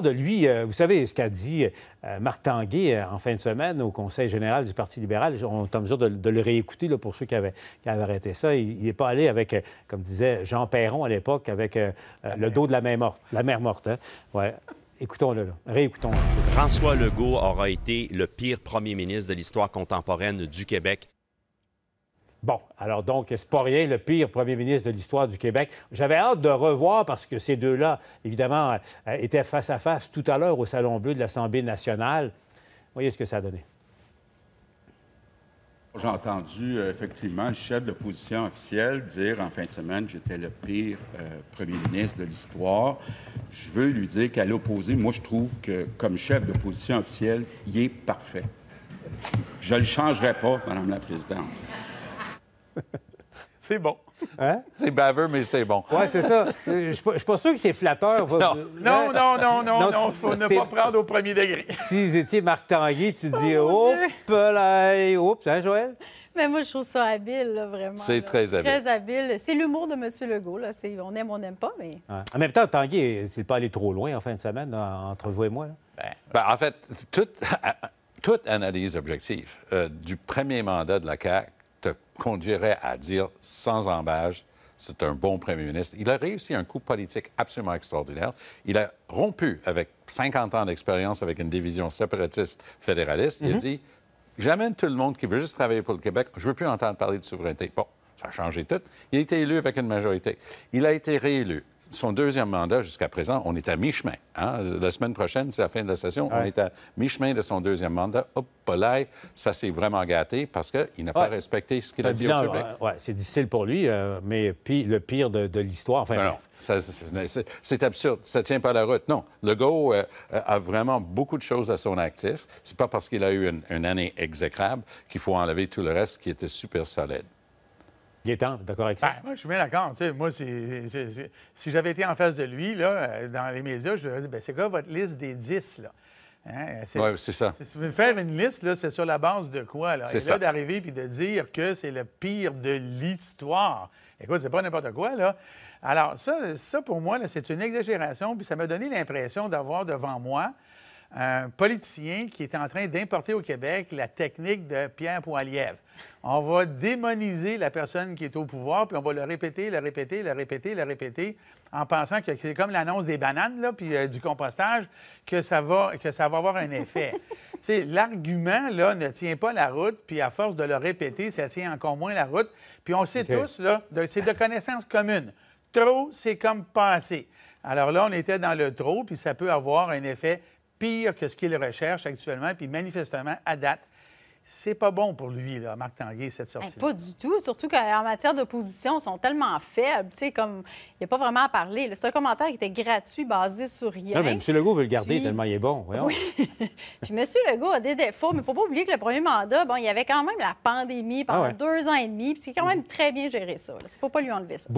de lui, euh, vous savez ce qu'a dit euh, Marc Tanguay euh, en fin de semaine au Conseil général du Parti libéral. On est en mesure de, le réécouter là, pour ceux qui avaient, arrêté ça. Il n'est pas allé avec, comme disait Jean Perron à l'époque, avec le dos de la mer morte. La mer morte hein. ouais. Écoutons-le, réécoutons-le. François Legault aura été le pire premier ministre de l'histoire contemporaine du Québec Bon, alors donc, c'est pas rien, le pire premier ministre de l'histoire du Québec. J'avais hâte de revoir parce que ces deux-là, évidemment, euh, étaient face à face tout à l'heure au Salon Bleu de l'Assemblée nationale. Voyez ce que ça a donné. J'ai entendu euh, effectivement le chef de l'opposition officielle dire en fin de semaine que j'étais le pire euh, premier ministre de l'histoire. Je veux lui dire qu'à l'opposé, moi je trouve que comme chef d'opposition officielle, il est parfait. Je ne le changerai pas, Madame la Présidente. c'est bon. Hein? C'est baveux, mais c'est bon. Oui, c'est ça. Je ne suis, pas sûr que c'est flatteur. Non. Hein? non, non, non, non, Il faut ne pas prendre au premier degré. Si vous étiez Marc Tanguy, tu dis oh, oh là, oups, hein, Joël? Mais moi, je trouve ça habile, vraiment. C'est très habile. Très habile. C'est l'humour de M. Legault. on aime, on n'aime pas, mais... En même temps, Tanguy, c'est pas allé trop loin en fin de semaine, entre vous et moi. Ben. Ben, en fait, toute, analyse objective euh, du premier mandat de la CAQ conduirait à dire sans embâge, c'est un bon premier ministre. Il a réussi un coup politique absolument extraordinaire. Il a rompu avec 50 ans d'expérience avec une division séparatiste fédéraliste. Il a mhm. dit J'amène tout le monde qui veut juste travailler pour le Québec. Je ne veux plus entendre parler de souveraineté. Bon, ça a changé tout. Il a été élu avec une majorité. Il a été réélu son deuxième mandat jusqu'à présent, on est à mi-chemin. Hein. La semaine prochaine, c'est la fin de la session, on est à mi-chemin de son deuxième mandat. Hop, Polaï, ça s'est vraiment gâté parce qu'il n'a pas respecté ce qu'il a dit au public. c'est difficile pour lui, euh, mais puis le pire de, l'histoire. non, c'est absurde. Ça ne tient pas la route. Non. Legault euh, a vraiment beaucoup de choses à son actif. C'est pas parce qu'il a eu une année exécrable qu'il faut enlever tout le reste qui était super solide est d'accord avec ça? Ben, moi, je suis bien d'accord. Moi, si j'avais été en face de lui, là, euh, dans les médias, je lui aurais dit, ben, c'est quoi votre liste des 10, là? Hein, oui, c'est ça. faire une liste, c'est sur la base de quoi? C'est ça. d'arriver puis de dire que c'est le pire de l'histoire. Écoute, c'est pas n'importe quoi, là. Alors, ça, ça pour moi, c'est une exagération, puis ça m'a donné l'impression d'avoir devant moi un politicien qui est en train d'importer au Québec la technique de Pierre Poilievre. On va démoniser la personne qui est au pouvoir, puis on va le répéter, le répéter, le répéter, le répéter, en pensant que c'est comme l'annonce des bananes, là, puis euh, du compostage, que ça va, que ça va avoir un effet. l'argument, là, ne tient pas la route, puis à force de le répéter, ça tient encore moins la route. Puis on sait tous, là, c'est de connaissances communes. Trop, c'est comme pas assez. Alors là, on était dans le trop, puis ça peut avoir un effet pire que ce qu'il recherche actuellement. Puis manifestement, à date, c'est pas bon pour lui, là, Marc Tanguay, cette sortie. pas du tout, surtout qu'en matière d'opposition, ils sont tellement faibles, tu sais, comme il n'y a pas vraiment à parler. C'est un commentaire qui était gratuit, basé sur rien. Non, mais M. Legault veut le garder tellement il est bon. Voyons. Oui. Puis M. Legault a des défauts, mais il faut pas oublier que le premier mandat, bon, il y avait quand même la pandémie ah pendant deux ans et demi, puis c'est quand même très bien géré ça. Il faut pas lui enlever ça.